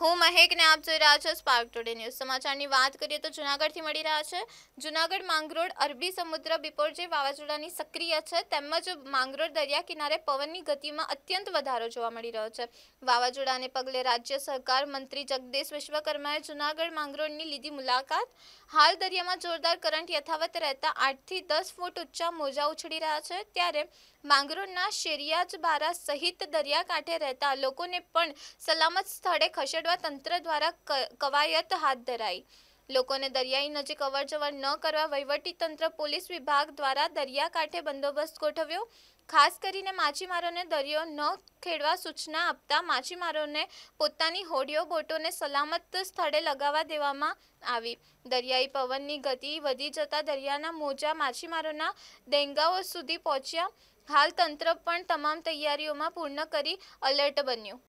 હો મહેક ને આપ જોઈએ રાજસ પાર્ક ટુડે ન્યૂઝ સમાચારની વાત કરીએ તો જૂનાગઢ થી મળી રહ્યો છે જૂનાગઢ મેંગ્રોડ અરબી સમુદ્ર બીપોરજી વાવાજોડાની સક્રિય છે ત્યાંમાં જે મેંગ્રોડ દરિયા કિનારે પવનની ગતિમાં અત્યંત વધારો જોવા મળી રહ્યો છે વાવાજોડાને પગલે રાજ્ય સરકાર મંત્રી જગદીશ વિશ્વકર્માએ જૂનાગઢ મેંગ્રોડની લીધી મુલાકાત હાલ દરિયામાં જોરદાર કરંટ યથાવત રહેતા 8 થી 10 ફૂટ ઊંચા મોજા ઉછડી રહ્યો છે ત્યારે મેંગ્રોડના શેરીયાસ બાર સહિત દરિયાકાંઠે રહેતા લોકો ને પણ સલામત સ્થળે ખસેડ કરવા તંત્ર દ્વારા કવાયત હાથ ધરાઈ લોકોને દરિયાઈ નજીક અવરજવર ન કરવા વહીવટી તંત્ર પોલીસ વિભાગ દ્વારા દરિયાકાંઠે બંદોબસ્ત ગોઠવ્યો ખાસ કરીને માછીમારોને દરિયો ન ખેડવા સૂચના આપતા માછીમારોને પોતાની હોડીઓ બોટોને સલામત સ્થળે લગાવવા દેવામાં આવી દરિયાઈ પવનની ગતિ વધી જતા દરિયાના મોજા માછીમારોના ડેંગાઓ સુધી પહોંચ્યા હાલ તંત્ર પણ તમામ તૈયારીઓમાં પૂર્ણ કરી અલર્ટ બન્યું